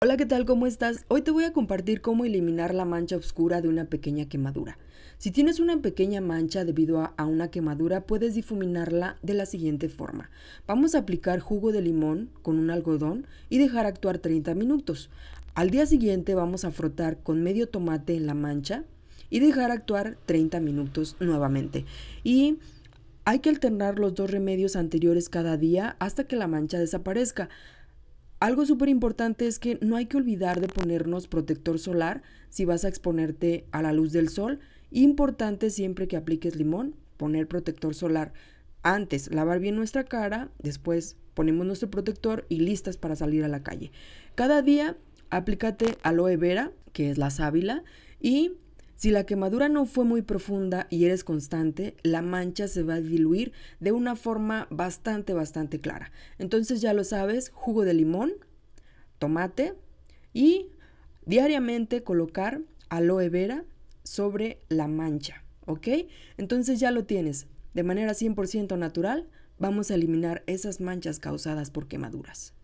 Hola, ¿qué tal? ¿Cómo estás? Hoy te voy a compartir cómo eliminar la mancha oscura de una pequeña quemadura. Si tienes una pequeña mancha debido a, una quemadura, puedes difuminarla de la siguiente forma. Vamos a aplicar jugo de limón con un algodón y dejar actuar 30 minutos. Al día siguiente vamos a frotar con medio tomate en la mancha y dejar actuar 30 minutos nuevamente. Y hay que alternar los dos remedios anteriores cada día hasta que la mancha desaparezca. Algo súper importante es que no hay que olvidar de ponernos protector solar si vas a exponerte a la luz del sol. Importante siempre que apliques limón, poner protector solar. Antes, lavar bien nuestra cara, después ponemos nuestro protector y listas para salir a la calle. Cada día aplícate aloe vera, que es la sábila, y si la quemadura no fue muy profunda y eres constante, la mancha se va a diluir de una forma bastante, bastante clara. Entonces ya lo sabes, jugo de limón, tomate y diariamente colocar aloe vera sobre la mancha, ¿ok? Entonces ya lo tienes. De manera 100% natural, vamos a eliminar esas manchas causadas por quemaduras.